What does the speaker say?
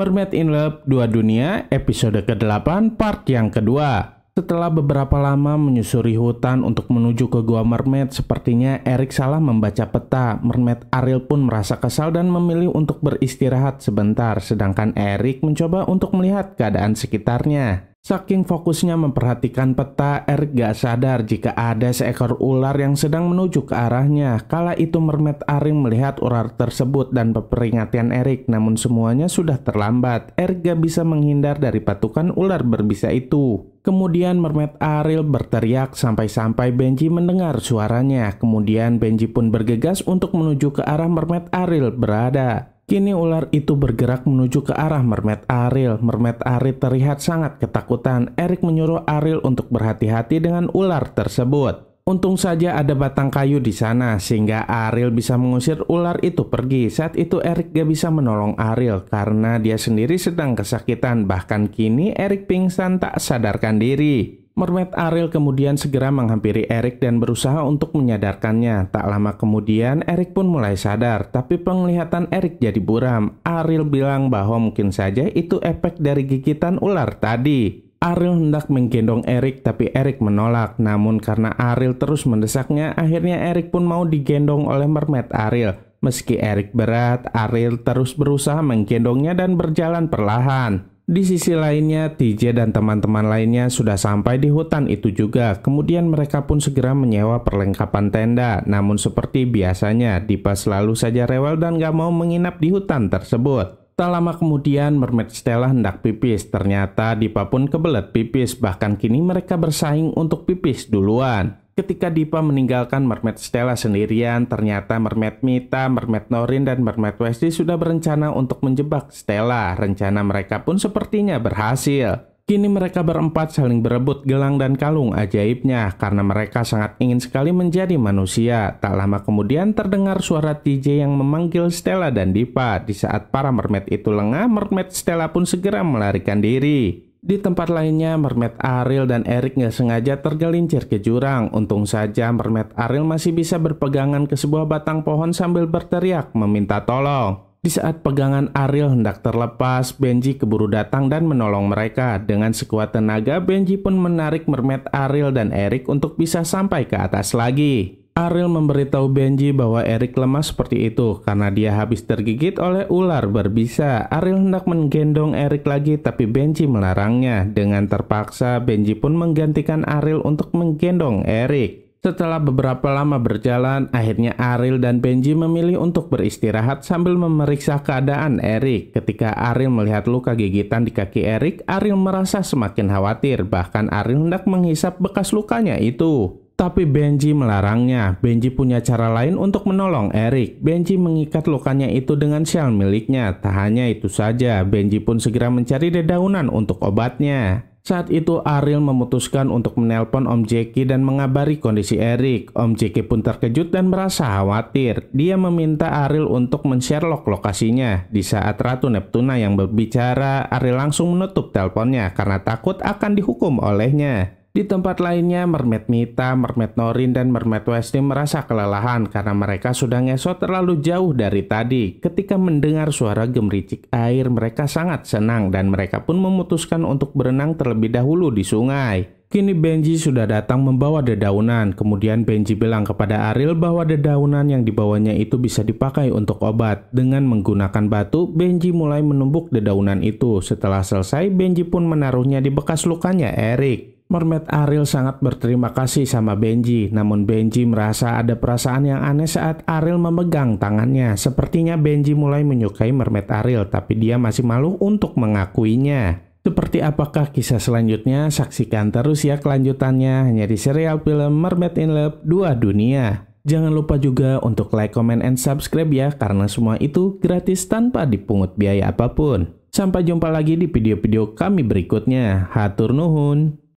Mermaid in Love Dua Dunia episode ke-8 part yang kedua. Setelah beberapa lama menyusuri hutan untuk menuju ke gua mermaid, sepertinya Eric salah membaca peta. Mermaid Ariel pun merasa kesal dan memilih untuk beristirahat sebentar, sedangkan Eric mencoba untuk melihat keadaan sekitarnya. Saking fokusnya memperhatikan peta, Eric gak sadar jika ada seekor ular yang sedang menuju ke arahnya. Kala itu Mermet Aring melihat ular tersebut dan peperingatan Erik, namun semuanya sudah terlambat. Eric gak bisa menghindar dari patukan ular berbisa itu. Kemudian Mermet Ariel berteriak sampai-sampai Benji mendengar suaranya. Kemudian Benji pun bergegas untuk menuju ke arah Mermet Ariel berada. Kini ular itu bergerak menuju ke arah mermet Ariel. Mermet Ariel terlihat sangat ketakutan. Erik menyuruh Ariel untuk berhati-hati dengan ular tersebut. Untung saja ada batang kayu di sana sehingga Ariel bisa mengusir ular itu pergi. Saat itu Erik gak bisa menolong Ariel karena dia sendiri sedang kesakitan. Bahkan kini Erik pingsan tak sadarkan diri. Mermaid Ariel kemudian segera menghampiri Eric dan berusaha untuk menyadarkannya. Tak lama kemudian, Eric pun mulai sadar, tapi penglihatan Eric jadi buram. Ariel bilang bahwa mungkin saja itu efek dari gigitan ular tadi. Ariel hendak menggendong Eric, tapi Eric menolak. Namun karena Ariel terus mendesaknya, akhirnya Eric pun mau digendong oleh Mermaid Ariel. Meski Eric berat, Ariel terus berusaha menggendongnya dan berjalan perlahan. Di sisi lainnya, TJ dan teman-teman lainnya sudah sampai di hutan itu juga. Kemudian mereka pun segera menyewa perlengkapan tenda. Namun seperti biasanya, Dipa selalu saja rewel dan gak mau menginap di hutan tersebut. Tak lama kemudian, Mermaid Stella hendak pipis. Ternyata Dipa pun kebelet pipis. Bahkan kini mereka bersaing untuk pipis duluan. Ketika Dipa meninggalkan Mermaid Stella sendirian, ternyata Mermaid Mita, Mermaid Norin, dan Mermaid Wesley sudah berencana untuk menjebak Stella. Rencana mereka pun sepertinya berhasil. Kini mereka berempat saling berebut gelang dan kalung ajaibnya karena mereka sangat ingin sekali menjadi manusia. Tak lama kemudian terdengar suara TJ yang memanggil Stella dan Dipa. Di saat para mermaid itu lengah, mermaid Stella pun segera melarikan diri. Di tempat lainnya, mermet Ariel dan Eric nggak sengaja tergelincir ke jurang. Untung saja mermet Ariel masih bisa berpegangan ke sebuah batang pohon sambil berteriak meminta tolong. Di saat pegangan Ariel hendak terlepas, Benji keburu datang dan menolong mereka. Dengan sekuat tenaga, Benji pun menarik mermet Ariel dan Eric untuk bisa sampai ke atas lagi. Ariel memberitahu Benji bahwa Eric lemah seperti itu karena dia habis tergigit oleh ular berbisa. Ariel hendak menggendong Eric lagi tapi Benji melarangnya. Dengan terpaksa Benji pun menggantikan Ariel untuk menggendong Eric. Setelah beberapa lama berjalan, akhirnya Ariel dan Benji memilih untuk beristirahat sambil memeriksa keadaan Eric. Ketika Ariel melihat luka gigitan di kaki Eric, Ariel merasa semakin khawatir. Bahkan Ariel hendak menghisap bekas lukanya itu. Tapi Benji melarangnya. Benji punya cara lain untuk menolong Eric. Benji mengikat lukanya itu dengan sel miliknya. Tak hanya itu saja, Benji pun segera mencari dedaunan untuk obatnya. Saat itu Ariel memutuskan untuk menelpon Om Jeki dan mengabari kondisi Eric. Om Jeki pun terkejut dan merasa khawatir. Dia meminta Ariel untuk men-Sherlock lokasinya. Di saat Ratu Neptuna yang berbicara, Ariel langsung menutup teleponnya karena takut akan dihukum olehnya. Di tempat lainnya, Mermaid Mita, Mermaid Norin, dan Mermaid Wesley merasa kelelahan karena mereka sudah ngesot terlalu jauh dari tadi. Ketika mendengar suara gemericik air, mereka sangat senang dan mereka pun memutuskan untuk berenang terlebih dahulu di sungai. Kini Benji sudah datang membawa dedaunan. Kemudian Benji bilang kepada Ariel bahwa dedaunan yang dibawanya itu bisa dipakai untuk obat. Dengan menggunakan batu, Benji mulai menumbuk dedaunan itu. Setelah selesai, Benji pun menaruhnya di bekas lukanya Eric. Mermaid Ariel sangat berterima kasih sama Benji, namun Benji merasa ada perasaan yang aneh saat Ariel memegang tangannya. Sepertinya Benji mulai menyukai Mermaid Ariel, tapi dia masih malu untuk mengakuinya. Seperti apakah kisah selanjutnya? Saksikan terus ya kelanjutannya hanya di serial film Mermaid in Love Dua Dunia. Jangan lupa juga untuk like, comment, and subscribe ya, karena semua itu gratis tanpa dipungut biaya apapun. Sampai jumpa lagi di video-video kami berikutnya. Hatur Nuhun.